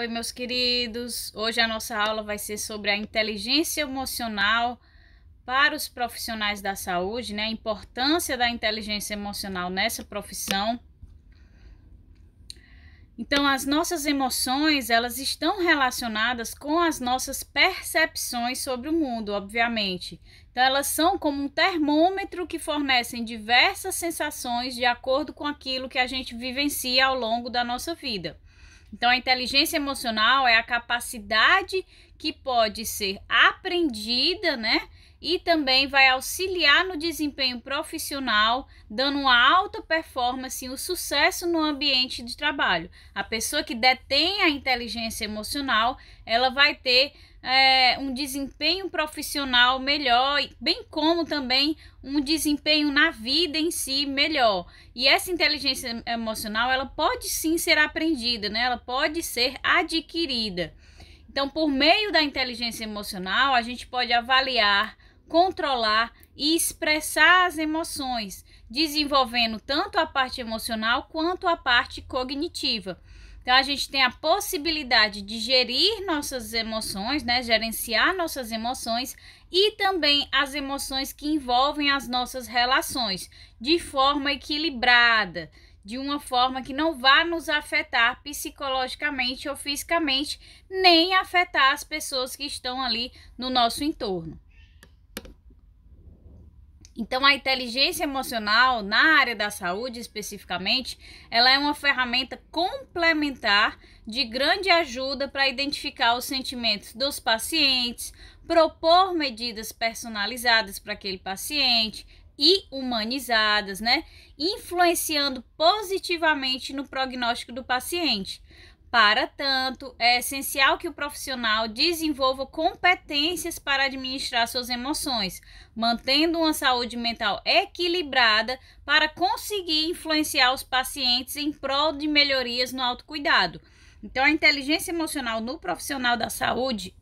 Oi, meus queridos. Hoje a nossa aula vai ser sobre a inteligência emocional para os profissionais da saúde, né? A importância da inteligência emocional nessa profissão. Então, as nossas emoções, elas estão relacionadas com as nossas percepções sobre o mundo, obviamente. Então, elas são como um termômetro que fornecem diversas sensações de acordo com aquilo que a gente vivencia ao longo da nossa vida. Então, a inteligência emocional é a capacidade que pode ser aprendida, né? E também vai auxiliar no desempenho profissional, dando uma alta performance e um sucesso no ambiente de trabalho. A pessoa que detém a inteligência emocional, ela vai ter é, um desempenho profissional melhor, bem como também um desempenho na vida em si melhor. E essa inteligência emocional, ela pode sim ser aprendida, né? Ela pode ser adquirida. Então, por meio da inteligência emocional, a gente pode avaliar, controlar e expressar as emoções, desenvolvendo tanto a parte emocional quanto a parte cognitiva. Então a gente tem a possibilidade de gerir nossas emoções, né, gerenciar nossas emoções e também as emoções que envolvem as nossas relações de forma equilibrada, de uma forma que não vá nos afetar psicologicamente ou fisicamente, nem afetar as pessoas que estão ali no nosso entorno. Então, a inteligência emocional na área da saúde, especificamente, ela é uma ferramenta complementar de grande ajuda para identificar os sentimentos dos pacientes, propor medidas personalizadas para aquele paciente e humanizadas, né? Influenciando positivamente no prognóstico do paciente. Para tanto, é essencial que o profissional desenvolva competências para administrar suas emoções, mantendo uma saúde mental equilibrada para conseguir influenciar os pacientes em prol de melhorias no autocuidado. Então, a inteligência emocional no profissional da saúde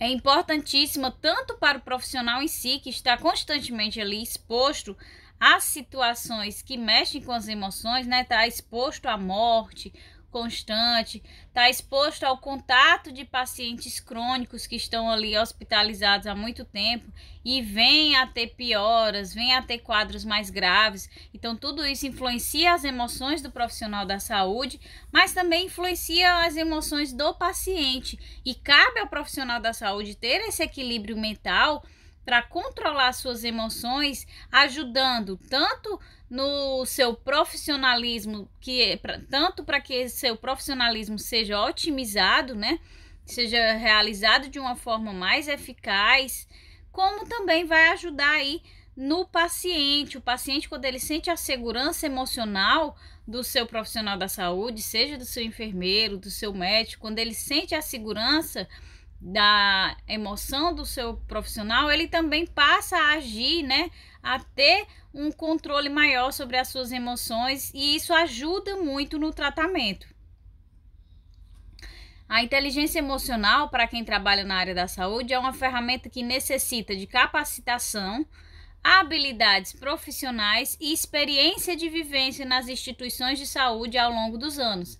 é importantíssima tanto para o profissional em si, que está constantemente ali exposto as situações que mexem com as emoções, né? Tá exposto à morte constante, tá exposto ao contato de pacientes crônicos que estão ali hospitalizados há muito tempo e vem a ter pioras, vem a ter quadros mais graves. Então tudo isso influencia as emoções do profissional da saúde, mas também influencia as emoções do paciente. E cabe ao profissional da saúde ter esse equilíbrio mental para controlar suas emoções, ajudando tanto no seu profissionalismo, que é pra, tanto para que seu profissionalismo seja otimizado, né? Seja realizado de uma forma mais eficaz, como também vai ajudar aí no paciente. O paciente, quando ele sente a segurança emocional do seu profissional da saúde, seja do seu enfermeiro, do seu médico, quando ele sente a segurança, da emoção do seu profissional, ele também passa a agir, né? A ter um controle maior sobre as suas emoções e isso ajuda muito no tratamento. A inteligência emocional, para quem trabalha na área da saúde, é uma ferramenta que necessita de capacitação, habilidades profissionais e experiência de vivência nas instituições de saúde ao longo dos anos.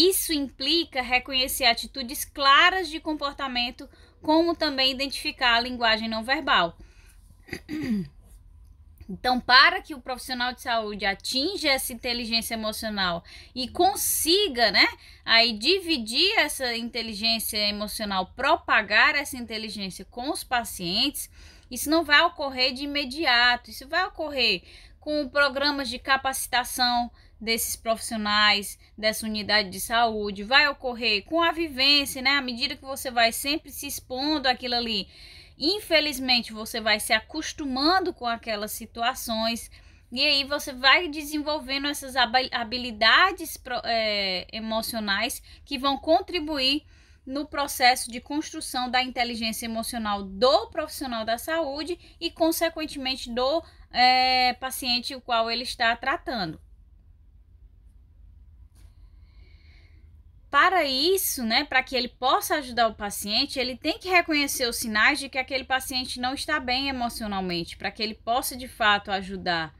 Isso implica reconhecer atitudes claras de comportamento, como também identificar a linguagem não verbal. Então, para que o profissional de saúde atinja essa inteligência emocional e consiga, né, aí dividir essa inteligência emocional, propagar essa inteligência com os pacientes, isso não vai ocorrer de imediato, isso vai ocorrer com programas de capacitação desses profissionais dessa unidade de saúde vai ocorrer com a vivência, né? À medida que você vai sempre se expondo àquilo ali, infelizmente você vai se acostumando com aquelas situações e aí você vai desenvolvendo essas habilidades é, emocionais que vão contribuir no processo de construção da inteligência emocional do profissional da saúde e, consequentemente, do é, paciente o qual ele está tratando. Para isso, né, para que ele possa ajudar o paciente, ele tem que reconhecer os sinais de que aquele paciente não está bem emocionalmente, para que ele possa de fato ajudar.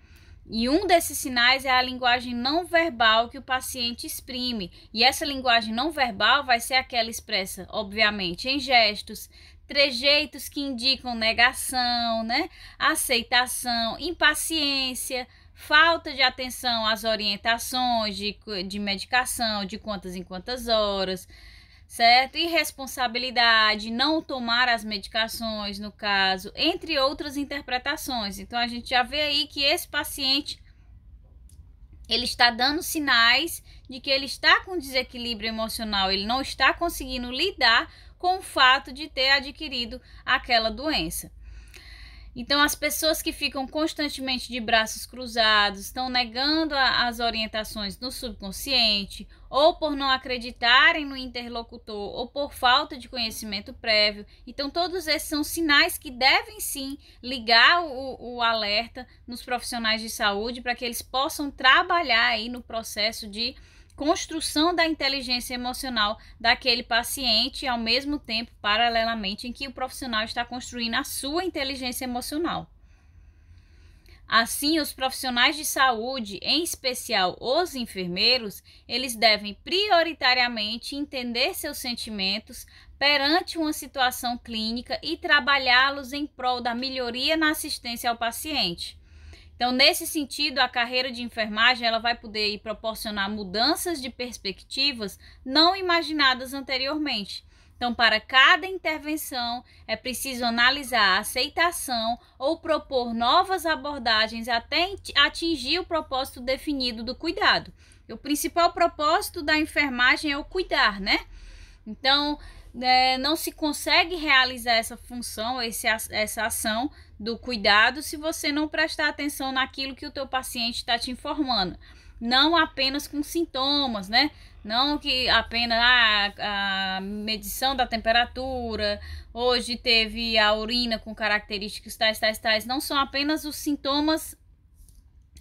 E um desses sinais é a linguagem não verbal que o paciente exprime. E essa linguagem não verbal vai ser aquela expressa, obviamente, em gestos, trejeitos que indicam negação, né? Aceitação, impaciência, falta de atenção às orientações de, de medicação, de quantas em quantas horas, certo? Irresponsabilidade, não tomar as medicações, no caso, entre outras interpretações. Então, a gente já vê aí que esse paciente ele está dando sinais de que ele está com desequilíbrio emocional, ele não está conseguindo lidar com o fato de ter adquirido aquela doença. Então, as pessoas que ficam constantemente de braços cruzados, estão negando a, as orientações no subconsciente, ou por não acreditarem no interlocutor, ou por falta de conhecimento prévio. Então, todos esses são sinais que devem sim ligar o, o alerta nos profissionais de saúde para que eles possam trabalhar aí no processo de construção da inteligência emocional daquele paciente, ao mesmo tempo, paralelamente, em que o profissional está construindo a sua inteligência emocional. Assim, os profissionais de saúde, em especial os enfermeiros, eles devem prioritariamente entender seus sentimentos perante uma situação clínica e trabalhá-los em prol da melhoria na assistência ao paciente. Então, nesse sentido, a carreira de enfermagem ela vai poder proporcionar mudanças de perspectivas não imaginadas anteriormente. Então, para cada intervenção, é preciso analisar a aceitação ou propor novas abordagens até atingir o propósito definido do cuidado. E o principal propósito da enfermagem é o cuidar, né? Então, é, não se consegue realizar essa função, esse, essa ação, do cuidado se você não prestar atenção naquilo que o teu paciente está te informando. Não apenas com sintomas, né? Não que apenas ah, a medição da temperatura, hoje teve a urina com características tais, tais, tais. Não são apenas os sintomas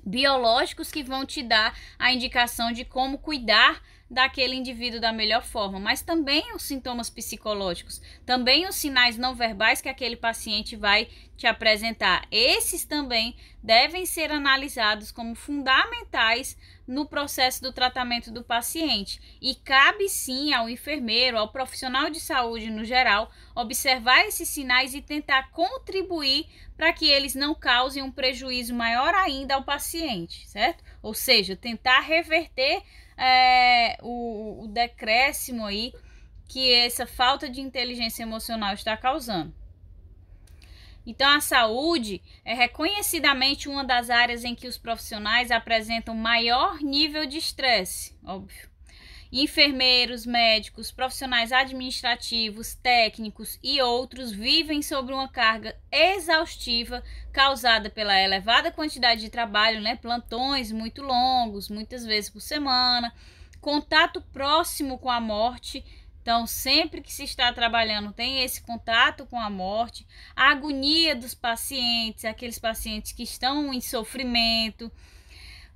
biológicos que vão te dar a indicação de como cuidar daquele indivíduo da melhor forma, mas também os sintomas psicológicos, também os sinais não verbais que aquele paciente vai te apresentar. Esses também devem ser analisados como fundamentais no processo do tratamento do paciente. E cabe sim ao enfermeiro, ao profissional de saúde no geral, observar esses sinais e tentar contribuir para que eles não causem um prejuízo maior ainda ao paciente, certo? Ou seja, tentar reverter é, o, o decréscimo aí que essa falta de inteligência emocional está causando. Então, a saúde é reconhecidamente uma das áreas em que os profissionais apresentam maior nível de estresse, óbvio. Enfermeiros, médicos, profissionais administrativos, técnicos e outros vivem sobre uma carga exaustiva causada pela elevada quantidade de trabalho, né? Plantões muito longos, muitas vezes por semana, contato próximo com a morte. Então, sempre que se está trabalhando, tem esse contato com a morte, a agonia dos pacientes, aqueles pacientes que estão em sofrimento,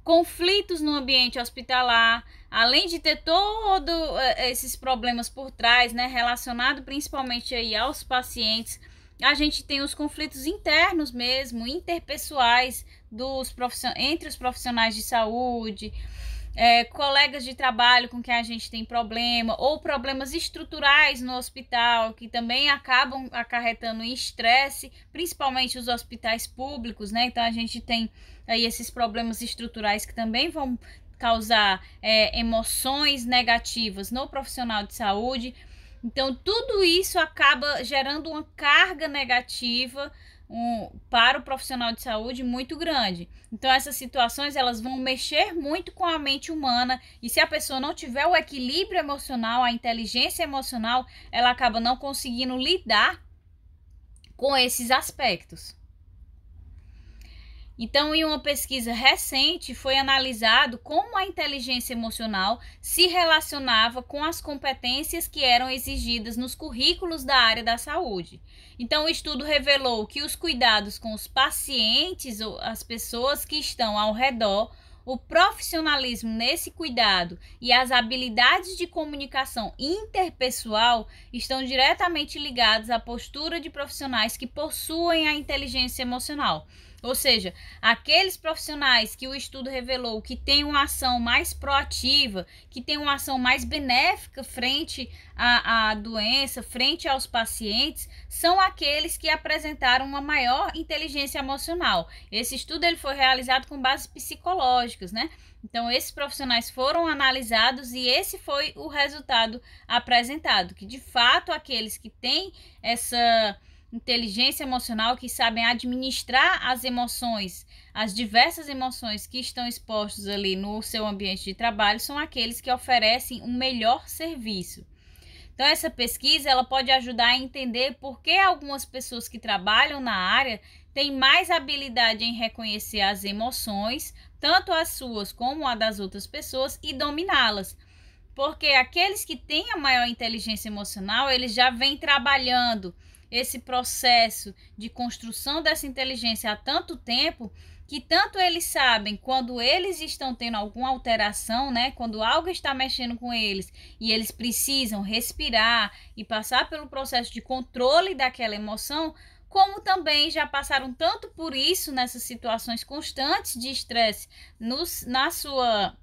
conflitos no ambiente hospitalar além de ter todos eh, esses problemas por trás, né, relacionado principalmente aí aos pacientes, a gente tem os conflitos internos mesmo, interpessoais dos entre os profissionais de saúde, é, colegas de trabalho com quem a gente tem problema, ou problemas estruturais no hospital, que também acabam acarretando em estresse, principalmente os hospitais públicos, né? Então a gente tem aí esses problemas estruturais que também vão causar é, emoções negativas no profissional de saúde. Então, tudo isso acaba gerando uma carga negativa um, para o profissional de saúde muito grande. Então, essas situações elas vão mexer muito com a mente humana e se a pessoa não tiver o equilíbrio emocional, a inteligência emocional, ela acaba não conseguindo lidar com esses aspectos. Então, em uma pesquisa recente, foi analisado como a inteligência emocional se relacionava com as competências que eram exigidas nos currículos da área da saúde. Então, o estudo revelou que os cuidados com os pacientes ou as pessoas que estão ao redor, o profissionalismo nesse cuidado e as habilidades de comunicação interpessoal estão diretamente ligados à postura de profissionais que possuem a inteligência emocional. Ou seja, aqueles profissionais que o estudo revelou que têm uma ação mais proativa, que têm uma ação mais benéfica frente à, à doença, frente aos pacientes, são aqueles que apresentaram uma maior inteligência emocional. Esse estudo ele foi realizado com bases psicológicas, né? Então, esses profissionais foram analisados e esse foi o resultado apresentado, que de fato aqueles que têm essa inteligência emocional, que sabem administrar as emoções, as diversas emoções que estão expostas ali no seu ambiente de trabalho, são aqueles que oferecem um melhor serviço. Então essa pesquisa ela pode ajudar a entender por que algumas pessoas que trabalham na área têm mais habilidade em reconhecer as emoções, tanto as suas como as das outras pessoas e dominá-las. Porque aqueles que têm a maior inteligência emocional, eles já vêm trabalhando esse processo de construção dessa inteligência há tanto tempo que tanto eles sabem quando eles estão tendo alguma alteração, né? Quando algo está mexendo com eles e eles precisam respirar e passar pelo processo de controle daquela emoção, como também já passaram tanto por isso nessas situações constantes de estresse na sua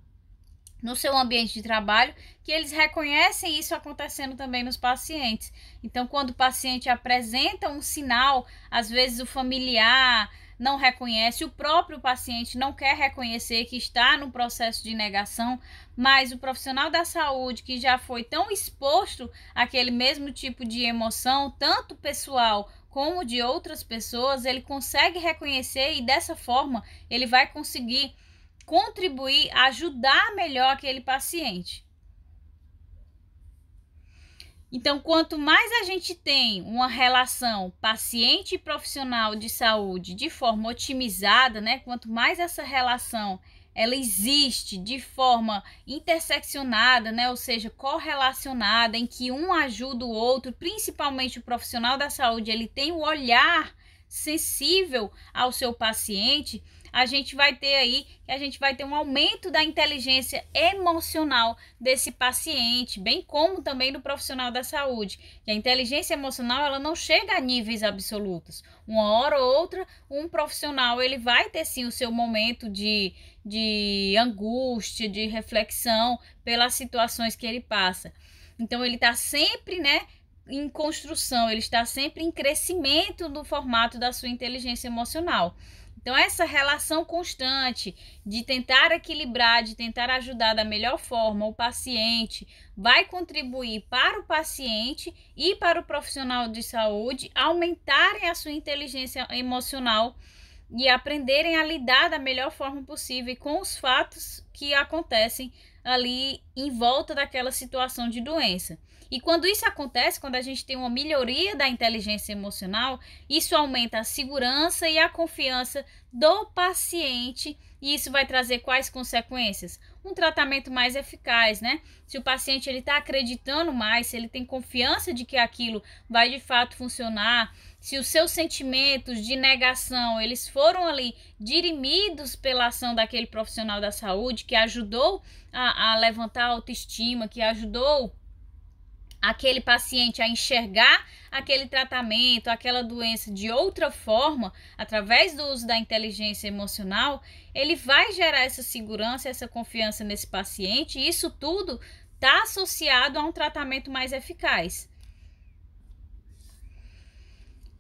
no seu ambiente de trabalho, que eles reconhecem isso acontecendo também nos pacientes. Então, quando o paciente apresenta um sinal, às vezes o familiar não reconhece, o próprio paciente não quer reconhecer que está no processo de negação, mas o profissional da saúde que já foi tão exposto àquele mesmo tipo de emoção, tanto pessoal como de outras pessoas, ele consegue reconhecer e dessa forma ele vai conseguir contribuir, ajudar melhor aquele paciente. Então, quanto mais a gente tem uma relação paciente e profissional de saúde de forma otimizada, né? Quanto mais essa relação ela existe de forma interseccionada, né? Ou seja, correlacionada, em que um ajuda o outro, principalmente o profissional da saúde, ele tem o olhar sensível ao seu paciente a gente vai ter aí, a gente vai ter um aumento da inteligência emocional desse paciente, bem como também do profissional da saúde. E a inteligência emocional, ela não chega a níveis absolutos. Uma hora ou outra, um profissional, ele vai ter sim o seu momento de, de angústia, de reflexão pelas situações que ele passa. Então, ele está sempre, né, em construção, ele está sempre em crescimento do formato da sua inteligência emocional. Então, essa relação constante de tentar equilibrar, de tentar ajudar da melhor forma o paciente, vai contribuir para o paciente e para o profissional de saúde aumentarem a sua inteligência emocional e aprenderem a lidar da melhor forma possível com os fatos que acontecem ali em volta daquela situação de doença. E quando isso acontece, quando a gente tem uma melhoria da inteligência emocional, isso aumenta a segurança e a confiança do paciente, e isso vai trazer quais consequências? Um tratamento mais eficaz, né? Se o paciente ele está acreditando mais, se ele tem confiança de que aquilo vai de fato funcionar, se os seus sentimentos de negação eles foram ali dirimidos pela ação daquele profissional da saúde que ajudou a, a levantar a autoestima, que ajudou aquele paciente a enxergar aquele tratamento, aquela doença de outra forma, através do uso da inteligência emocional, ele vai gerar essa segurança, essa confiança nesse paciente, e isso tudo está associado a um tratamento mais eficaz.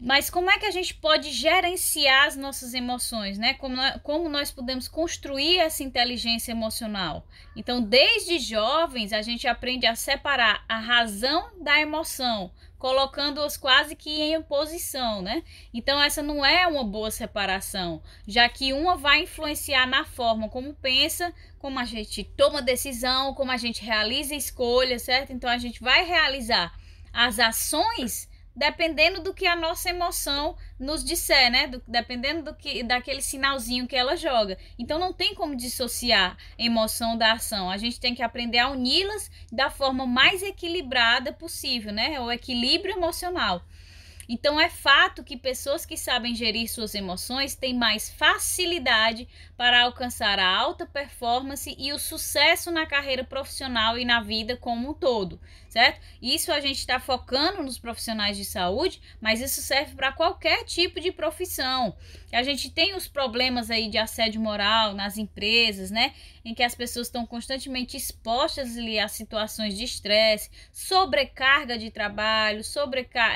Mas como é que a gente pode gerenciar as nossas emoções, né? Como, como nós podemos construir essa inteligência emocional? Então, desde jovens, a gente aprende a separar a razão da emoção, colocando-os quase que em oposição, né? Então, essa não é uma boa separação, já que uma vai influenciar na forma como pensa, como a gente toma decisão, como a gente realiza escolhas, certo? Então, a gente vai realizar as ações dependendo do que a nossa emoção nos disser, né? Do, dependendo do que daquele sinalzinho que ela joga. Então não tem como dissociar emoção da ação. A gente tem que aprender a uni-las da forma mais equilibrada possível, né? O equilíbrio emocional. Então é fato que pessoas que sabem gerir suas emoções têm mais facilidade para alcançar a alta performance e o sucesso na carreira profissional e na vida como um todo, certo? Isso a gente está focando nos profissionais de saúde, mas isso serve para qualquer tipo de profissão. A gente tem os problemas aí de assédio moral nas empresas, né? Em que as pessoas estão constantemente expostas ali a situações de estresse, sobrecarga de trabalho,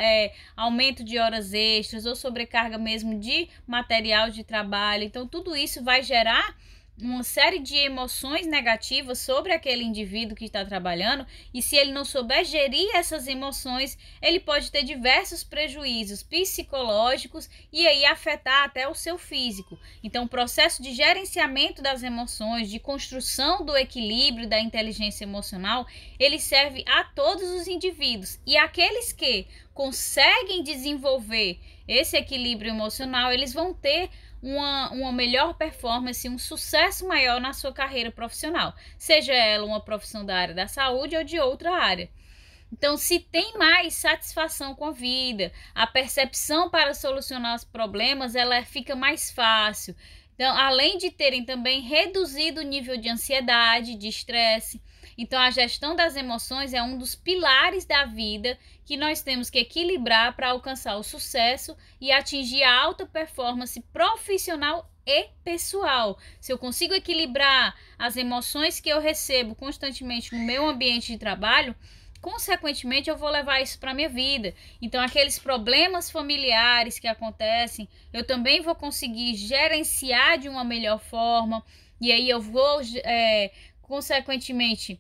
é, aumento de horas extras ou sobrecarga mesmo de material de trabalho. Então, tudo isso vai gerar uma série de emoções negativas sobre aquele indivíduo que está trabalhando, e se ele não souber gerir essas emoções, ele pode ter diversos prejuízos psicológicos e aí afetar até o seu físico. Então, o processo de gerenciamento das emoções, de construção do equilíbrio da inteligência emocional, ele serve a todos os indivíduos e aqueles que conseguem desenvolver esse equilíbrio emocional, eles vão ter uma, uma melhor performance, um sucesso maior na sua carreira profissional, seja ela uma profissão da área da saúde ou de outra área. Então, se tem mais satisfação com a vida, a percepção para solucionar os problemas, ela fica mais fácil. Então, além de terem também reduzido o nível de ansiedade, de estresse, então, a gestão das emoções é um dos pilares da vida que nós temos que equilibrar para alcançar o sucesso e atingir a alta performance profissional e pessoal. Se eu consigo equilibrar as emoções que eu recebo constantemente no meu ambiente de trabalho, consequentemente eu vou levar isso para minha vida. Então aqueles problemas familiares que acontecem, eu também vou conseguir gerenciar de uma melhor forma. E aí eu vou é, consequentemente,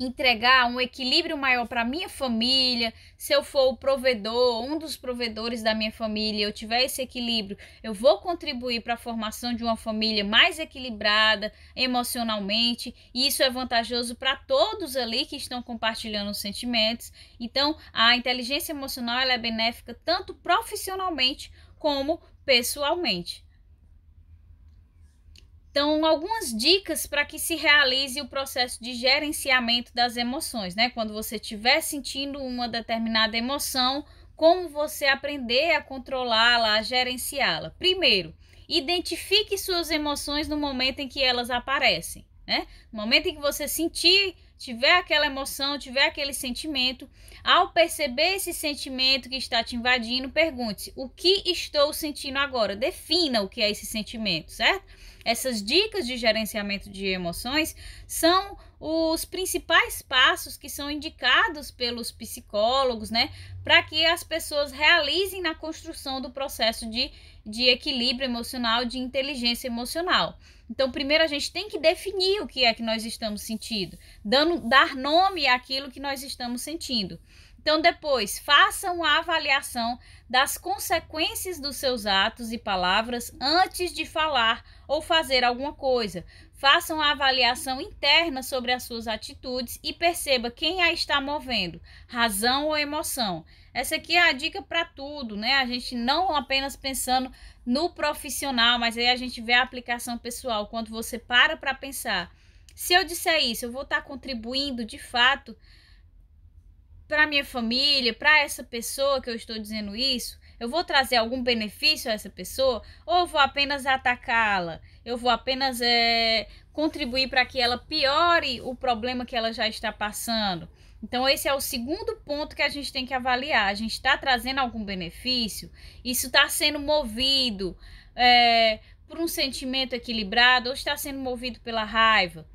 entregar um equilíbrio maior para minha família, se eu for o provedor, um dos provedores da minha família, eu tiver esse equilíbrio, eu vou contribuir para a formação de uma família mais equilibrada emocionalmente, e isso é vantajoso para todos ali que estão compartilhando os sentimentos. Então, a inteligência emocional é benéfica tanto profissionalmente como pessoalmente. Então, algumas dicas para que se realize o processo de gerenciamento das emoções, né? Quando você estiver sentindo uma determinada emoção, como você aprender a controlá-la, a gerenciá-la. Primeiro, identifique suas emoções no momento em que elas aparecem, né? No momento em que você sentir, tiver aquela emoção, tiver aquele sentimento, ao perceber esse sentimento que está te invadindo, pergunte-se: o que estou sentindo agora? Defina o que é esse sentimento, certo? Essas dicas de gerenciamento de emoções são os principais passos que são indicados pelos psicólogos, né, para que as pessoas realizem na construção do processo de, de equilíbrio emocional, de inteligência emocional. Então, primeiro a gente tem que definir o que é que nós estamos sentindo, dando, dar nome àquilo que nós estamos sentindo. Então, depois, façam a avaliação das consequências dos seus atos e palavras antes de falar ou fazer alguma coisa. Façam a avaliação interna sobre as suas atitudes e perceba quem a está movendo, razão ou emoção. Essa aqui é a dica para tudo, né? A gente não apenas pensando no profissional, mas aí a gente vê a aplicação pessoal quando você para para pensar. Se eu disser isso, eu vou estar tá contribuindo de fato para minha família, para essa pessoa que eu estou dizendo isso? Eu vou trazer algum benefício a essa pessoa ou vou apenas atacá-la? Eu vou apenas é, contribuir para que ela piore o problema que ela já está passando? Então, esse é o segundo ponto que a gente tem que avaliar. A gente está trazendo algum benefício? Isso está sendo movido é, por um sentimento equilibrado ou está sendo movido pela raiva?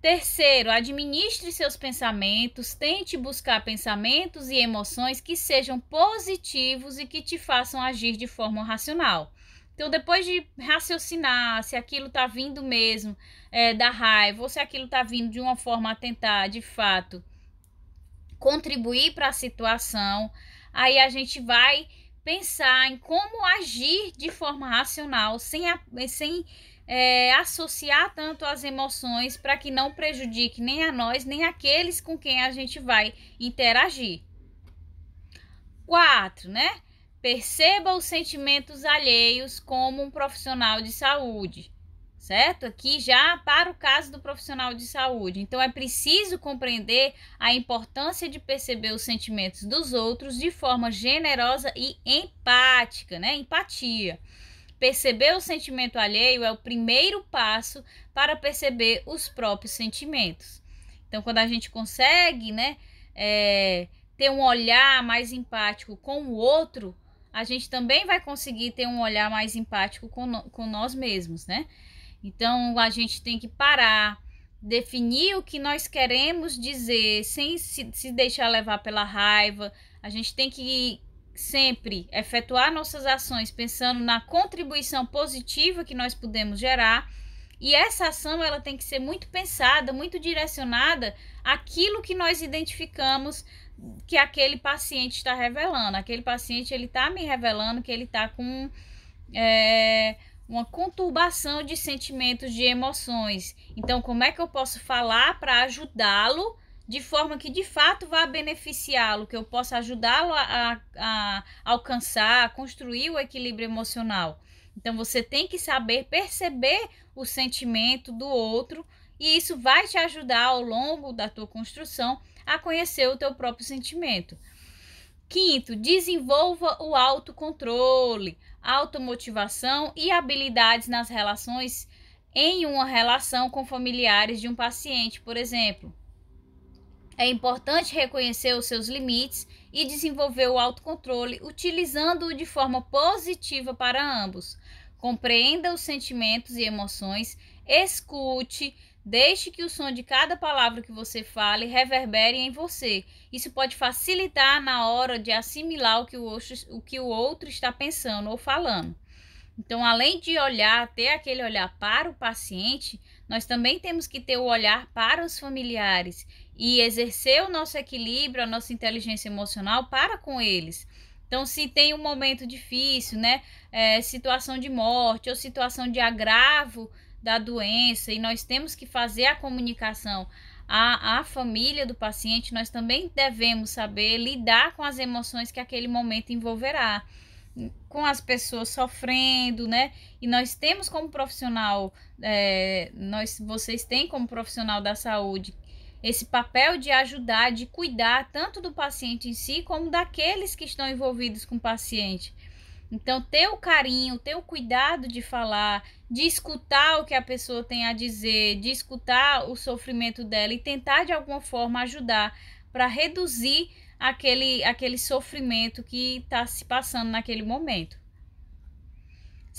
Terceiro, administre seus pensamentos, tente buscar pensamentos e emoções que sejam positivos e que te façam agir de forma racional. Então, depois de raciocinar se aquilo está vindo mesmo é, da raiva ou se aquilo está vindo de uma forma a tentar, de fato, contribuir para a situação, aí a gente vai pensar em como agir de forma racional, sem, sem é, associar tanto as emoções para que não prejudique nem a nós, nem aqueles com quem a gente vai interagir. 4, né? Perceba os sentimentos alheios como um profissional de saúde certo? Aqui já para o caso do profissional de saúde. Então é preciso compreender a importância de perceber os sentimentos dos outros de forma generosa e empática, né? Empatia. Perceber o sentimento alheio é o primeiro passo para perceber os próprios sentimentos. Então, quando a gente consegue, né, é, ter um olhar mais empático com o outro, a gente também vai conseguir ter um olhar mais empático com, no, com nós mesmos, né? Então, a gente tem que parar, definir o que nós queremos dizer, sem se, se deixar levar pela raiva. A gente tem que sempre efetuar nossas ações pensando na contribuição positiva que nós podemos gerar. E essa ação ela tem que ser muito pensada, muito direcionada àquilo que nós identificamos que aquele paciente está revelando. Aquele paciente ele está me revelando que ele está com é, uma conturbação de sentimentos, de emoções. Então, como é que eu posso falar para ajudá-lo de forma que de fato vá beneficiá-lo, que eu possa ajudá-lo a, a, a, alcançar, a construir o equilíbrio emocional. Então você tem que saber perceber o sentimento do outro e isso vai te ajudar ao longo da tua construção a conhecer o teu próprio sentimento. Quinto, desenvolva o autocontrole, automotivação e habilidades nas relações em uma relação com familiares de um paciente, por exemplo é importante reconhecer os seus limites e desenvolver o autocontrole, utilizando-o de forma positiva para ambos. Compreenda os sentimentos e emoções, escute, deixe que o som de cada palavra que você fale reverbere em você. Isso pode facilitar na hora de assimilar o que o outro, o que o outro está pensando ou falando. Então, além de olhar, ter aquele olhar para o paciente, nós também temos que ter o olhar para os familiares e exercer o nosso equilíbrio, a nossa inteligência emocional para com eles. Então, se tem um momento difícil, né, é, situação de morte ou situação de agravo da doença, e nós temos que fazer a comunicação à, à família do paciente, nós também devemos saber lidar com as emoções que aquele momento envolverá, com as pessoas sofrendo, né? E nós temos como profissional, é, nós, vocês têm como profissional da saúde esse papel de ajudar, de cuidar tanto do paciente em si como daqueles que estão envolvidos com o paciente. Então, ter o carinho, ter o cuidado de falar, de escutar o que a pessoa tem a dizer, de escutar o sofrimento dela e tentar de alguma forma ajudar para reduzir aquele, aquele sofrimento que está se passando naquele momento.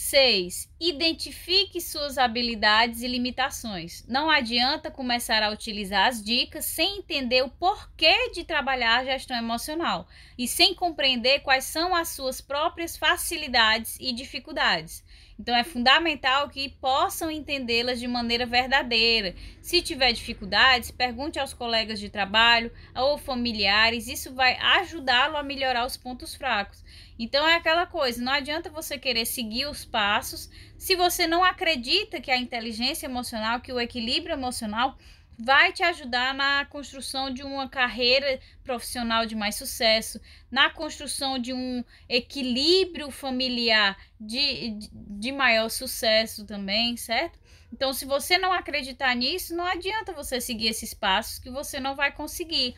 6. Identifique suas habilidades e limitações. Não adianta começar a utilizar as dicas sem entender o porquê de trabalhar a gestão emocional e sem compreender quais são as suas próprias facilidades e dificuldades. Então é fundamental que possam entendê-las de maneira verdadeira. Se tiver dificuldades, pergunte aos colegas de trabalho ou familiares, isso vai ajudá-lo a melhorar os pontos fracos. Então é aquela coisa, não adianta você querer seguir os passos se você não acredita que a inteligência emocional, que o equilíbrio emocional vai te ajudar na construção de uma carreira profissional de mais sucesso, na construção de um equilíbrio familiar de, de maior sucesso também, certo? Então, se você não acreditar nisso, não adianta você seguir esses passos que você não vai conseguir.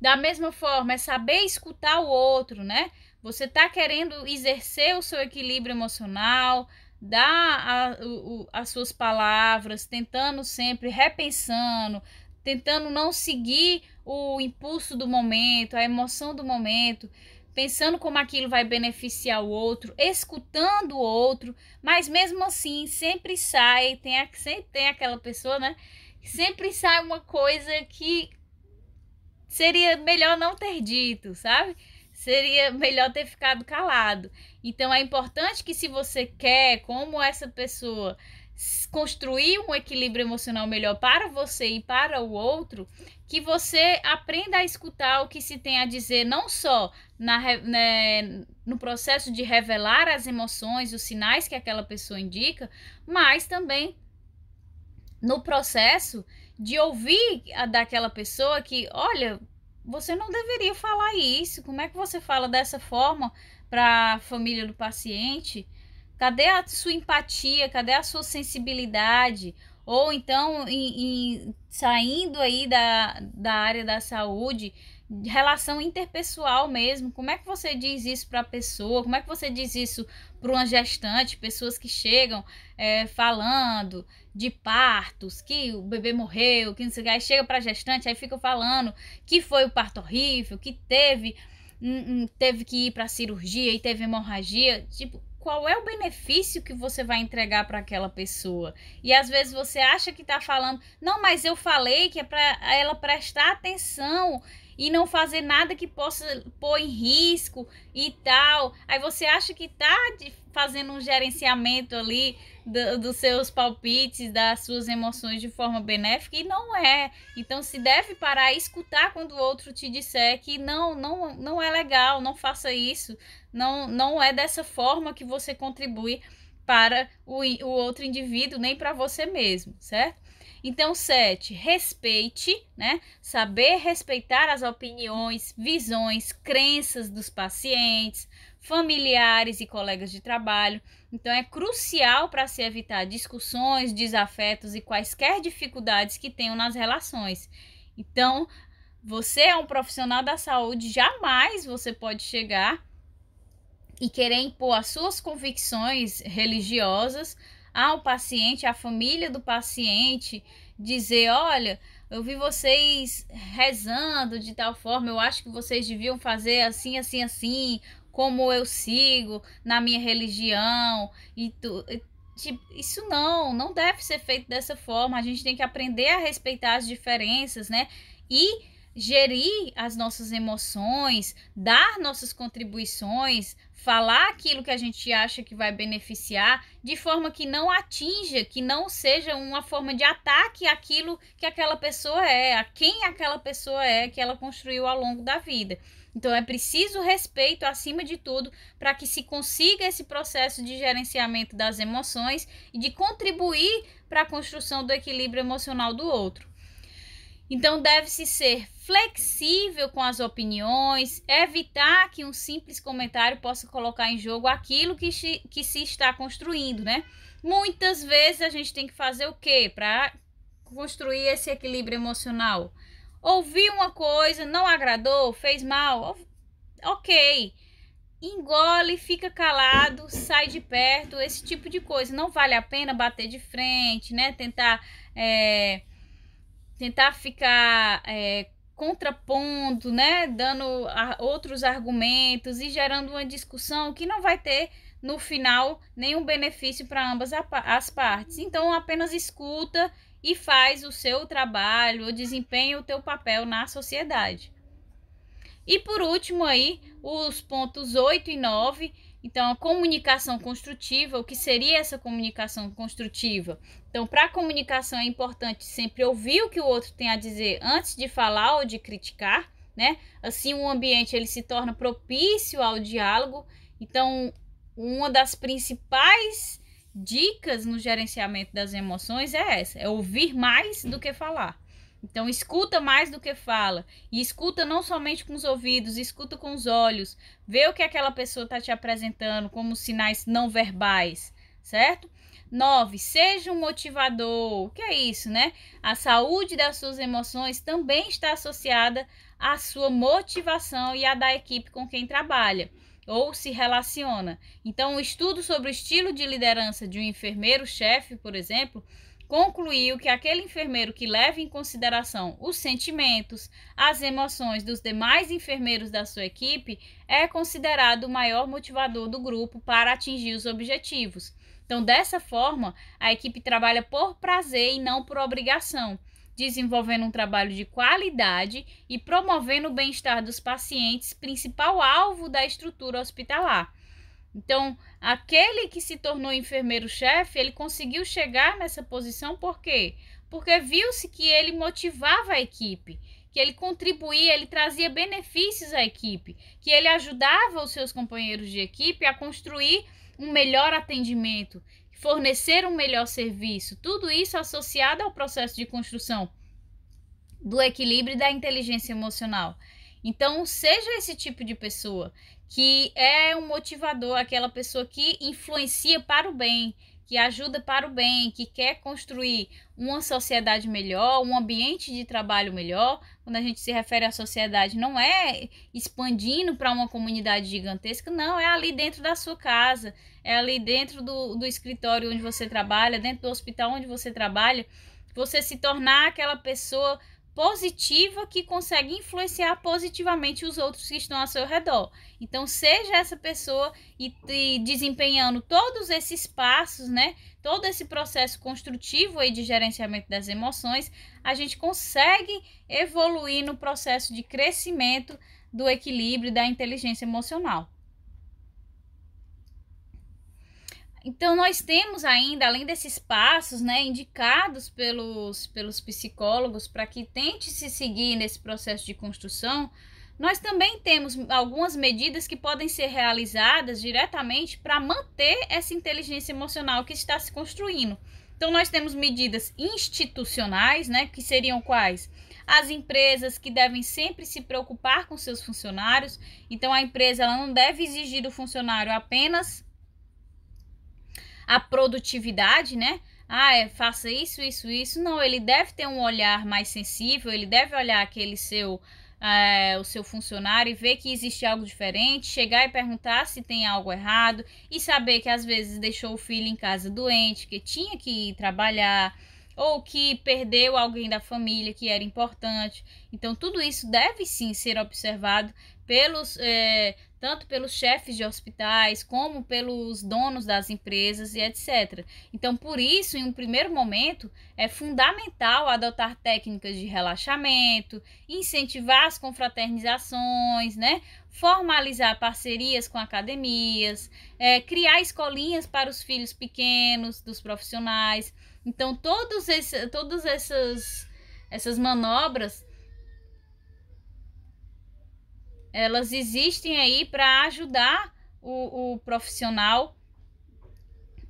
Da mesma forma, é saber escutar o outro, né? Você está querendo exercer o seu equilíbrio emocional, dar a, o, as suas palavras, tentando sempre, repensando, tentando não seguir o impulso do momento, a emoção do momento, pensando como aquilo vai beneficiar o outro, escutando o outro, mas mesmo assim sempre sai, tem, a, sempre tem aquela pessoa, né? Sempre sai uma coisa que seria melhor não ter dito, sabe? seria melhor ter ficado calado. Então é importante que se você quer, como essa pessoa, construir um equilíbrio emocional melhor para você e para o outro, que você aprenda a escutar o que se tem a dizer, não só na, né, no processo de revelar as emoções, os sinais que aquela pessoa indica, mas também no processo de ouvir a, daquela pessoa que, olha, você não deveria falar isso. Como é que você fala dessa forma para a família do paciente? Cadê a sua empatia? Cadê a sua sensibilidade? Ou então, em, em, saindo aí da, da área da saúde, relação interpessoal mesmo. Como é que você diz isso para a pessoa? Como é que você diz isso para uma gestante, pessoas que chegam é, falando de partos, que o bebê morreu, que não sei o que, aí chega para a gestante, aí fica falando que foi o parto horrível, que teve hum, hum, teve que ir para cirurgia e teve hemorragia, tipo, qual é o benefício que você vai entregar para aquela pessoa? E às vezes você acha que está falando, não, mas eu falei que é para ela prestar atenção e não fazer nada que possa pôr em risco e tal. Aí você acha que tá fazendo um gerenciamento ali do, dos seus palpites, das suas emoções de forma benéfica e não é. Então se deve parar e escutar quando o outro te disser que não, não, não é legal, não faça isso, não, não é dessa forma que você contribui para o, o outro indivíduo, nem para você mesmo, certo? Então, 7, respeite, né? Saber respeitar as opiniões, visões, crenças dos pacientes, familiares e colegas de trabalho. Então, é crucial para se evitar discussões, desafetos e quaisquer dificuldades que tenham nas relações. Então, você é um profissional da saúde, jamais você pode chegar e querer impor as suas convicções religiosas ao paciente, à família do paciente, dizer: olha, eu vi vocês rezando de tal forma, eu acho que vocês deviam fazer assim, assim, assim, como eu sigo na minha religião e tudo. isso não, não deve ser feito dessa forma. A gente tem que aprender a respeitar as diferenças, né? E gerir as nossas emoções, dar nossas contribuições, falar aquilo que a gente acha que vai beneficiar, de forma que não atinja, que não seja uma forma de ataque àquilo que aquela pessoa é, a quem aquela pessoa é que ela construiu ao longo da vida. Então é preciso respeito acima de tudo para que se consiga esse processo de gerenciamento das emoções e de contribuir para a construção do equilíbrio emocional do outro. Então, deve-se ser flexível com as opiniões, evitar que um simples comentário possa colocar em jogo aquilo que, que se está construindo, né? Muitas vezes a gente tem que fazer o quê para construir esse equilíbrio emocional? Ouvi uma coisa, não agradou, fez mal, ok. Engole, fica calado, sai de perto, esse tipo de coisa. Não vale a pena bater de frente, né? Tentar. É tentar ficar é, contrapondo, né, dando outros argumentos e gerando uma discussão que não vai ter no final nenhum benefício para ambas as partes. Então apenas escuta e faz o seu trabalho, ou desempenha o teu papel na sociedade. E por último aí, os pontos 8 e 9 então, a comunicação construtiva, o que seria essa comunicação construtiva? Então, para a comunicação é importante sempre ouvir o que o outro tem a dizer antes de falar ou de criticar, né? Assim, o ambiente ele se torna propício ao diálogo. Então, uma das principais dicas no gerenciamento das emoções é essa: é ouvir mais do que falar. Então, escuta mais do que fala. E escuta não somente com os ouvidos, escuta com os olhos. Vê o que aquela pessoa está te apresentando como sinais não verbais, certo? 9. Seja um motivador. O que é isso, né? A saúde das suas emoções também está associada à sua motivação e à da equipe com quem trabalha ou se relaciona. Então, o um estudo sobre o estilo de liderança de um enfermeiro-chefe, por exemplo, concluiu que aquele enfermeiro que leva em consideração os sentimentos, as emoções dos demais enfermeiros da sua equipe é considerado o maior motivador do grupo para atingir os objetivos. Então, dessa forma, a equipe trabalha por prazer e não por obrigação, desenvolvendo um trabalho de qualidade e promovendo o bem-estar dos pacientes, principal alvo da estrutura hospitalar. Então, Aquele que se tornou enfermeiro-chefe, ele conseguiu chegar nessa posição por quê? Porque viu-se que ele motivava a equipe, que ele contribuía, ele trazia benefícios à equipe, que ele ajudava os seus companheiros de equipe a construir um melhor atendimento, fornecer um melhor serviço. Tudo isso associado ao processo de construção do equilíbrio e da inteligência emocional. Então, seja esse tipo de pessoa que é um motivador, aquela pessoa que influencia para o bem, que ajuda para o bem, que quer construir uma sociedade melhor, um ambiente de trabalho melhor. Quando a gente se refere à sociedade, não é expandindo para uma comunidade gigantesca, não, é ali dentro da sua casa, é ali dentro do, do escritório onde você trabalha, dentro do hospital onde você trabalha, você se tornar aquela pessoa positiva que consegue influenciar positivamente os outros que estão ao seu redor. Então, seja essa pessoa e, e desempenhando todos esses passos, né? Todo esse processo construtivo aí de gerenciamento das emoções, a gente consegue evoluir no processo de crescimento do equilíbrio da inteligência emocional. Então, nós temos ainda, além desses passos, né, indicados pelos, pelos psicólogos para que tente se seguir nesse processo de construção, nós também temos algumas medidas que podem ser realizadas diretamente para manter essa inteligência emocional que está se construindo. Então, nós temos medidas institucionais, né, que seriam quais? As empresas que devem sempre se preocupar com seus funcionários. Então, a empresa ela não deve exigir do funcionário apenas a produtividade, né? Ah, é, faça isso, isso, isso. Não, ele deve ter um olhar mais sensível, ele deve olhar aquele seu é, o seu funcionário e ver que existe algo diferente, chegar e perguntar se tem algo errado e saber que às vezes deixou o filho em casa doente, que tinha que ir trabalhar ou que perdeu alguém da família que era importante. Então, tudo isso deve sim ser observado pelos é, tanto pelos chefes de hospitais como pelos donos das empresas e etc. Então, por isso, em um primeiro momento, é fundamental adotar técnicas de relaxamento, incentivar as confraternizações, né? formalizar parcerias com academias, é, criar escolinhas para os filhos pequenos dos profissionais. Então, todos esse, todas essas, essas manobras elas existem aí para ajudar o, o profissional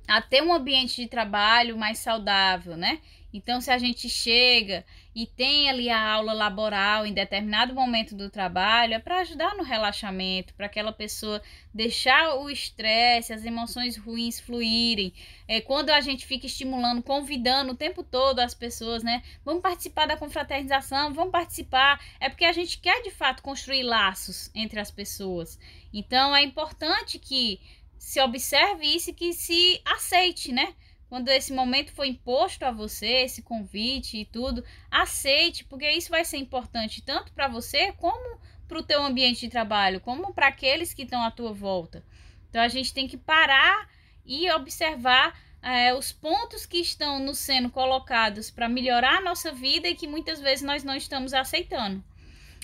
a ter um ambiente de trabalho mais saudável, né? Então, se a gente chega e tem ali a aula laboral em determinado momento do trabalho, é para ajudar no relaxamento, para aquela pessoa deixar o estresse, as emoções ruins fluírem. É, quando a gente fica estimulando, convidando o tempo todo as pessoas, né? Vamos participar da confraternização, vamos participar. É porque a gente quer de fato construir laços entre as pessoas. Então é importante que se observe isso e que se aceite, né? quando esse momento foi imposto a você, esse convite e tudo, aceite, porque isso vai ser importante tanto para você como para o teu ambiente de trabalho, como para aqueles que estão à tua volta. Então a gente tem que parar e observar é, os pontos que estão nos sendo colocados para melhorar a nossa vida e que muitas vezes nós não estamos aceitando.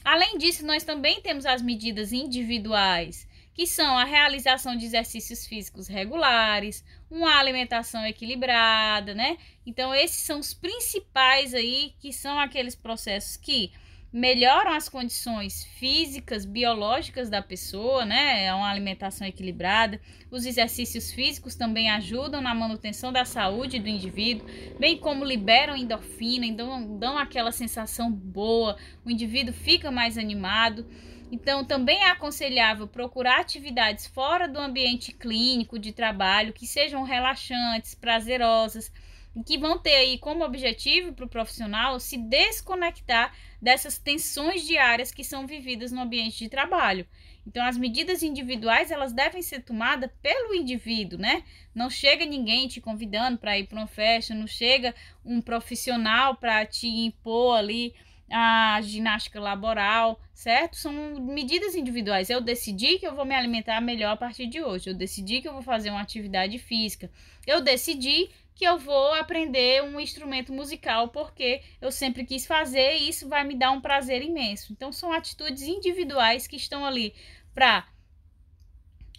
Além disso, nós também temos as medidas individuais, que são a realização de exercícios físicos regulares, uma alimentação equilibrada, né? Então esses são os principais aí que são aqueles processos que melhoram as condições físicas, biológicas da pessoa, né? É uma alimentação equilibrada. Os exercícios físicos também ajudam na manutenção da saúde do indivíduo, bem como liberam endorfina, então dão aquela sensação boa, o indivíduo fica mais animado. Então, também é aconselhável procurar atividades fora do ambiente clínico de trabalho que sejam relaxantes, prazerosas, e que vão ter aí como objetivo para o profissional se desconectar dessas tensões diárias que são vividas no ambiente de trabalho. Então, as medidas individuais elas devem ser tomadas pelo indivíduo, né? Não chega ninguém te convidando para ir para uma festa, não chega um profissional para te impor ali a ginástica laboral, certo? São medidas individuais. Eu decidi que eu vou me alimentar melhor a partir de hoje. Eu decidi que eu vou fazer uma atividade física. Eu decidi que eu vou aprender um instrumento musical porque eu sempre quis fazer e isso vai me dar um prazer imenso. Então são atitudes individuais que estão ali para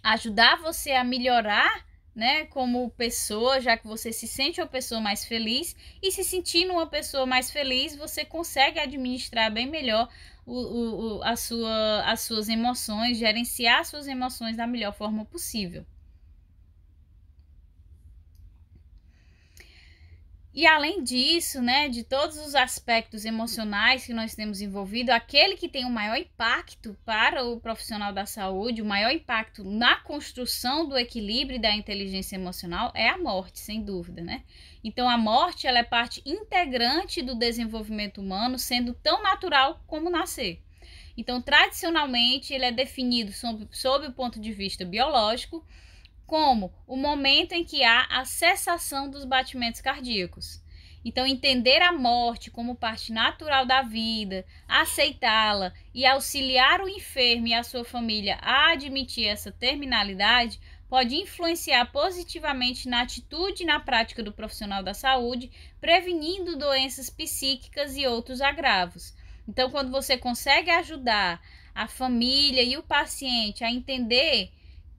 ajudar você a melhorar né, como pessoa, já que você se sente uma pessoa mais feliz e se sentindo uma pessoa mais feliz, você consegue administrar bem melhor o, o, o a sua, as suas emoções, gerenciar suas emoções da melhor forma possível. E além disso, né, de todos os aspectos emocionais que nós temos envolvido, aquele que tem o maior impacto para o profissional da saúde, o maior impacto na construção do equilíbrio da inteligência emocional é a morte, sem dúvida, né? Então a morte ela é parte integrante do desenvolvimento humano, sendo tão natural como nascer. Então, tradicionalmente, ele é definido sob, sob o ponto de vista biológico, como o momento em que há a cessação dos batimentos cardíacos. Então, entender a morte como parte natural da vida, aceitá-la e auxiliar o enfermo e a sua família a admitir essa terminalidade pode influenciar positivamente na atitude e na prática do profissional da saúde, prevenindo doenças psíquicas e outros agravos. Então, quando você consegue ajudar a família e o paciente a entender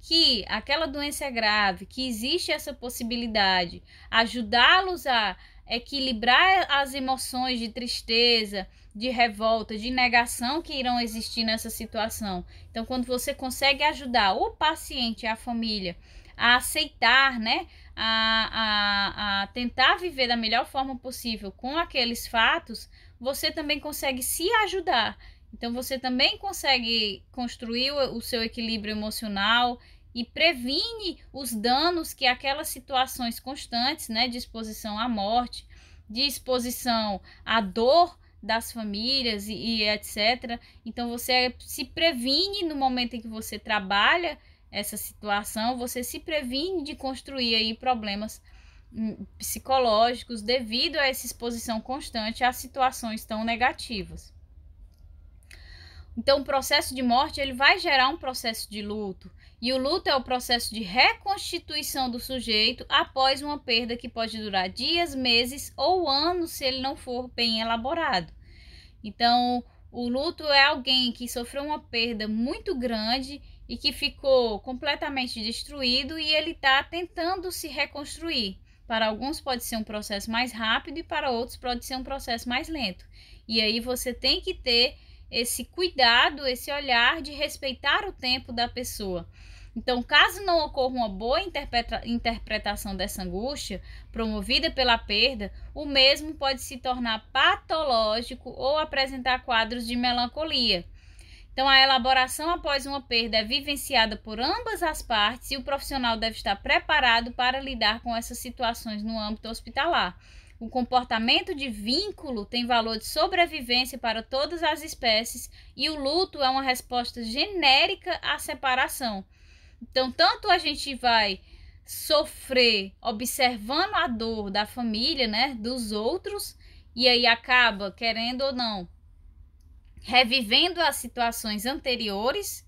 que aquela doença é grave, que existe essa possibilidade, ajudá-los a equilibrar as emoções de tristeza, de revolta, de negação que irão existir nessa situação. Então, quando você consegue ajudar o paciente, a família, a aceitar, né? A, a, a tentar viver da melhor forma possível com aqueles fatos, você também consegue se ajudar então você também consegue construir o seu equilíbrio emocional e previne os danos que aquelas situações constantes, né, de exposição à morte, de exposição à dor das famílias e, e etc. Então você se previne no momento em que você trabalha essa situação, você se previne de construir aí problemas hum, psicológicos devido a essa exposição constante a situações tão negativas. Então, o processo de morte ele vai gerar um processo de luto. E o luto é o processo de reconstituição do sujeito após uma perda que pode durar dias, meses ou anos se ele não for bem elaborado. Então, o luto é alguém que sofreu uma perda muito grande e que ficou completamente destruído e ele está tentando se reconstruir. Para alguns pode ser um processo mais rápido e para outros pode ser um processo mais lento. E aí você tem que ter esse cuidado, esse olhar de respeitar o tempo da pessoa. Então, caso não ocorra uma boa interpretação dessa angústia, promovida pela perda, o mesmo pode se tornar patológico ou apresentar quadros de melancolia. Então, a elaboração após uma perda é vivenciada por ambas as partes e o profissional deve estar preparado para lidar com essas situações no âmbito hospitalar. O comportamento de vínculo tem valor de sobrevivência para todas as espécies e o luto é uma resposta genérica à separação. Então, tanto a gente vai sofrer observando a dor da família, né, dos outros, e aí acaba querendo ou não revivendo as situações anteriores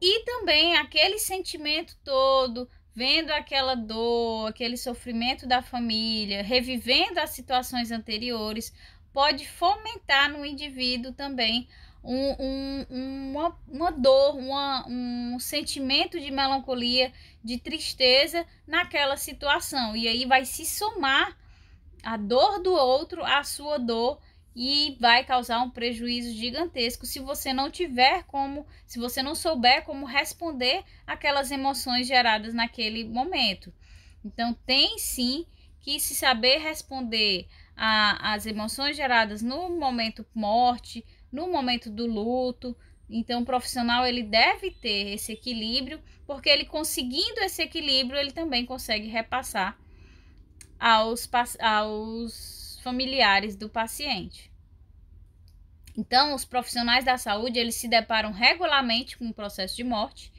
e também aquele sentimento todo, vendo aquela dor, aquele sofrimento da família, revivendo as situações anteriores, pode fomentar no indivíduo também um, um, uma, uma dor, uma, um sentimento de melancolia, de tristeza naquela situação. E aí vai se somar a dor do outro à sua dor e vai causar um prejuízo gigantesco se você não tiver como, se você não souber como responder aquelas emoções geradas naquele momento. Então, tem sim que se saber responder às emoções geradas no momento morte, no momento do luto. Então, o profissional ele deve ter esse equilíbrio, porque ele conseguindo esse equilíbrio, ele também consegue repassar aos, aos familiares do paciente. Então, os profissionais da saúde, eles se deparam regularmente com o processo de morte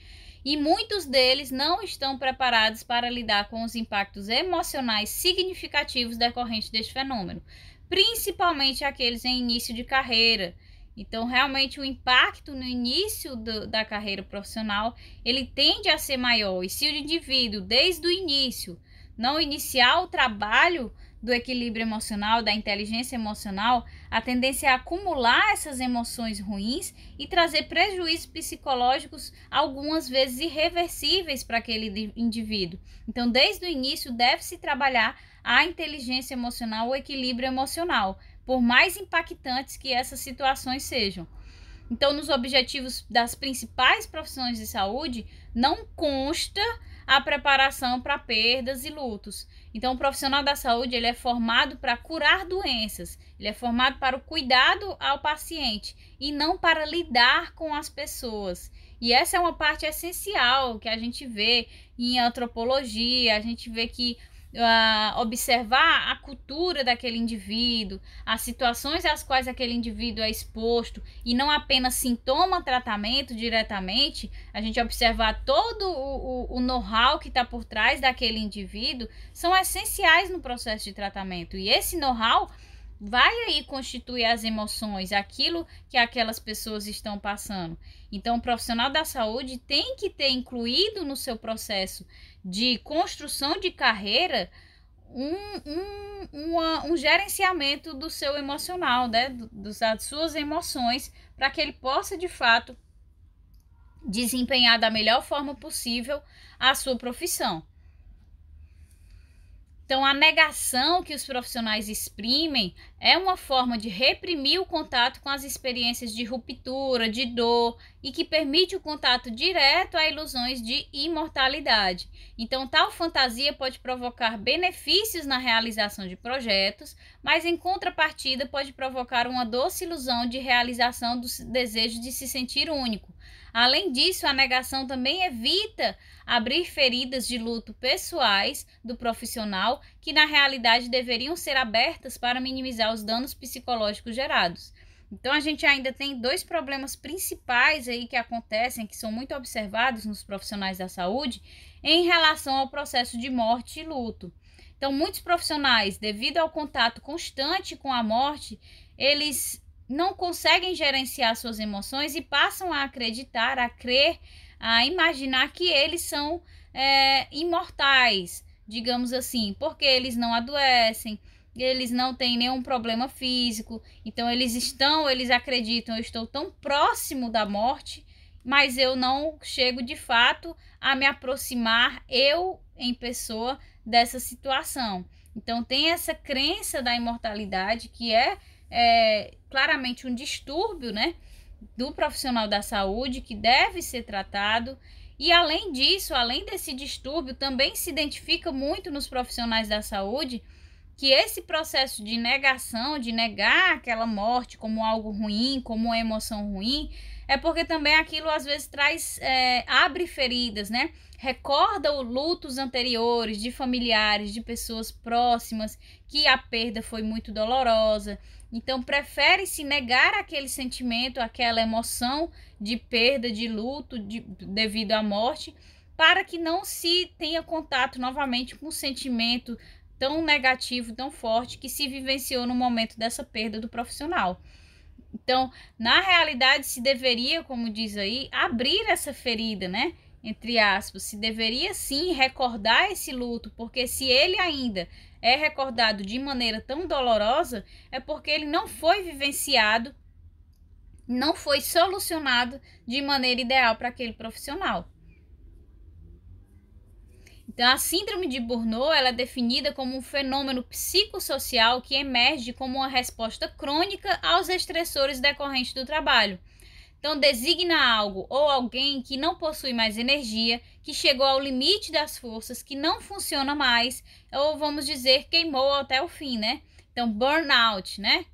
e muitos deles não estão preparados para lidar com os impactos emocionais significativos decorrentes deste fenômeno, principalmente aqueles em início de carreira. Então, realmente o impacto no início do, da carreira profissional, ele tende a ser maior. E se o indivíduo desde o início não iniciar o trabalho do equilíbrio emocional, da inteligência emocional, a tendência é acumular essas emoções ruins e trazer prejuízos psicológicos, algumas vezes irreversíveis para aquele indivíduo. Então, desde o início, deve-se trabalhar a inteligência emocional, o equilíbrio emocional, por mais impactantes que essas situações sejam. Então, nos objetivos das principais profissões de saúde, não consta a preparação para perdas e lutos. Então, o profissional da saúde ele é formado para curar doenças, ele é formado para o cuidado ao paciente e não para lidar com as pessoas. E essa é uma parte essencial que a gente vê em antropologia, a gente vê que uh, observar a cultura daquele indivíduo, as situações às quais aquele indivíduo é exposto e não apenas sintoma tratamento diretamente, a gente observar todo o, o, o know-how que está por trás daquele indivíduo são essenciais no processo de tratamento. E esse know-how vai aí constituir as emoções, aquilo que aquelas pessoas estão passando. Então, o profissional da saúde tem que ter incluído no seu processo de construção de carreira um, um, uma, um gerenciamento do seu emocional, né? das suas emoções, para que ele possa de fato desempenhar da melhor forma possível a sua profissão. Então, a negação que os profissionais exprimem é uma forma de reprimir o contato com as experiências de ruptura, de dor e que permite o contato direto a ilusões de imortalidade. Então, tal fantasia pode provocar benefícios na realização de projetos, mas em contrapartida pode provocar uma doce ilusão de realização do desejo de se sentir único, Além disso, a negação também evita abrir feridas de luto pessoais do profissional, que na realidade deveriam ser abertas para minimizar os danos psicológicos gerados. Então a gente ainda tem dois problemas principais aí que acontecem, que são muito observados nos profissionais da saúde em relação ao processo de morte e luto. Então muitos profissionais, devido ao contato constante com a morte, eles não conseguem gerenciar suas emoções e passam a acreditar, a crer, a imaginar que eles são é, imortais, digamos assim, porque eles não adoecem, eles não têm nenhum problema físico, então eles estão, eles acreditam, eu estou tão próximo da morte, mas eu não chego de fato a me aproximar, eu em pessoa, dessa situação. Então tem essa crença da imortalidade que é é, claramente um distúrbio, né? Do profissional da saúde que deve ser tratado. E além disso, além desse distúrbio, também se identifica muito nos profissionais da saúde que esse processo de negação, de negar aquela morte como algo ruim, como uma emoção ruim, é porque também aquilo às vezes traz, é, abre feridas, né? Recorda o lutos anteriores de familiares, de pessoas próximas, que a perda foi muito dolorosa. Então, prefere se negar aquele sentimento, aquela emoção de perda, de luto de, devido à morte, para que não se tenha contato novamente com o sentimento tão negativo, tão forte que se vivenciou no momento dessa perda do profissional. Então, na realidade, se deveria, como diz aí, abrir essa ferida, né? Entre aspas, se deveria sim recordar esse luto, porque se ele ainda é recordado de maneira tão dolorosa, é porque ele não foi vivenciado, não foi solucionado de maneira ideal para aquele profissional. Então, a síndrome de Burnout é definida como um fenômeno psicossocial que emerge como uma resposta crônica aos estressores decorrentes do trabalho. Então, designa algo ou alguém que não possui mais energia, que chegou ao limite das forças, que não funciona mais, ou vamos dizer, queimou até o fim, né? Então, burnout, né?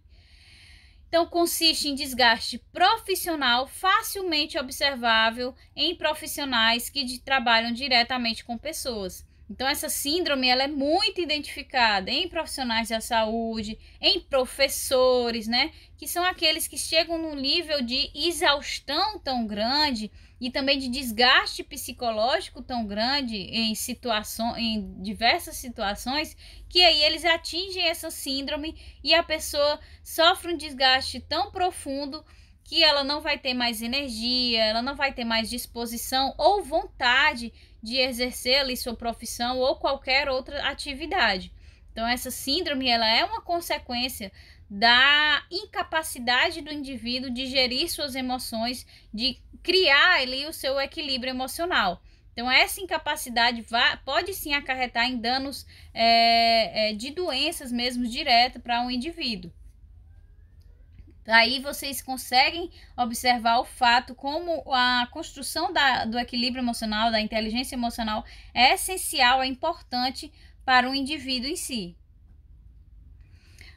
Então, consiste em desgaste profissional facilmente observável em profissionais que trabalham diretamente com pessoas. Então, essa síndrome ela é muito identificada em profissionais da saúde, em professores, né? Que são aqueles que chegam num nível de exaustão tão grande e também de desgaste psicológico tão grande em situações, em diversas situações, que aí eles atingem essa síndrome e a pessoa sofre um desgaste tão profundo que ela não vai ter mais energia, ela não vai ter mais disposição ou vontade de exercer ali sua profissão ou qualquer outra atividade. Então essa síndrome ela é uma consequência da incapacidade do indivíduo de gerir suas emoções, de criar ali o seu equilíbrio emocional. Então, essa incapacidade vai, pode sim acarretar em danos é, é, de doenças mesmo direto para um indivíduo. Aí vocês conseguem observar o fato como a construção da, do equilíbrio emocional, da inteligência emocional, é essencial, é importante para o indivíduo em si.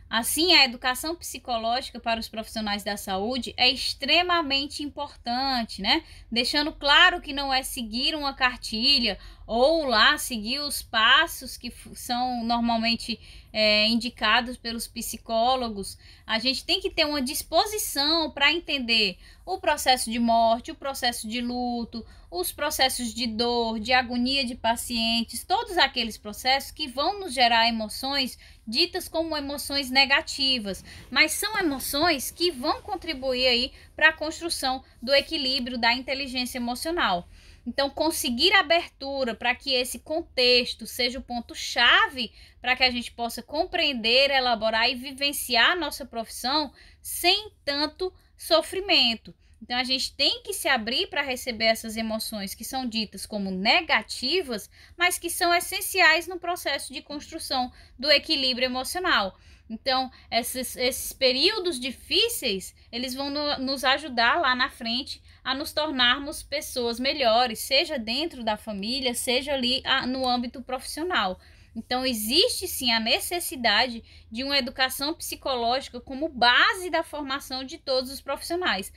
Assim, a educação psicológica para os profissionais da saúde é extremamente importante, né? Deixando claro que não é seguir uma cartilha ou lá seguir os passos que são normalmente é, indicados pelos psicólogos. A gente tem que ter uma disposição para entender o processo de morte, o processo de luto, os processos de dor, de agonia de pacientes, todos aqueles processos que vão nos gerar emoções ditas como emoções negativas, mas são emoções que vão contribuir aí para a construção do equilíbrio da inteligência emocional. Então, conseguir abertura para que esse contexto seja o ponto-chave para que a gente possa compreender, elaborar e vivenciar a nossa profissão sem tanto sofrimento. Então, a gente tem que se abrir para receber essas emoções que são ditas como negativas, mas que são essenciais no processo de construção do equilíbrio emocional. Então, esses, esses períodos difíceis, eles vão no, nos ajudar lá na frente a nos tornarmos pessoas melhores, seja dentro da família, seja ali no âmbito profissional. Então, existe sim a necessidade de uma educação psicológica como base da formação de todos os profissionais,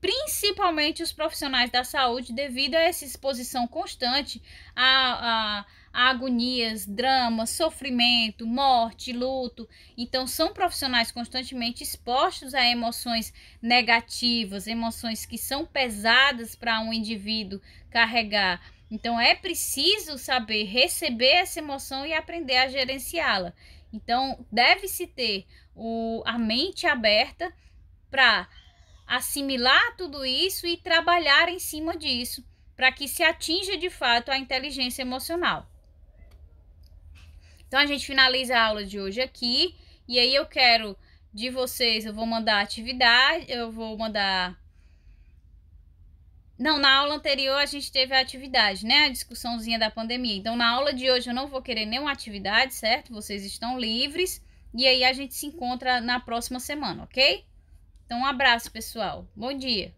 principalmente os profissionais da saúde, devido a essa exposição constante a, a agonias, dramas, sofrimento, morte, luto. Então, são profissionais constantemente expostos a emoções negativas, emoções que são pesadas para um indivíduo carregar. Então, é preciso saber receber essa emoção e aprender a gerenciá-la. Então, deve-se ter o, a mente aberta para assimilar tudo isso e trabalhar em cima disso para que se atinja de fato a inteligência emocional. Então a gente finaliza a aula de hoje aqui. E aí eu quero de vocês, eu vou mandar atividade, eu vou mandar não, na aula anterior a gente teve a atividade, né? A discussãozinha da pandemia. Então, na aula de hoje eu não vou querer nenhuma atividade, certo? Vocês estão livres. E aí a gente se encontra na próxima semana, ok? Então, um abraço, pessoal. Bom dia.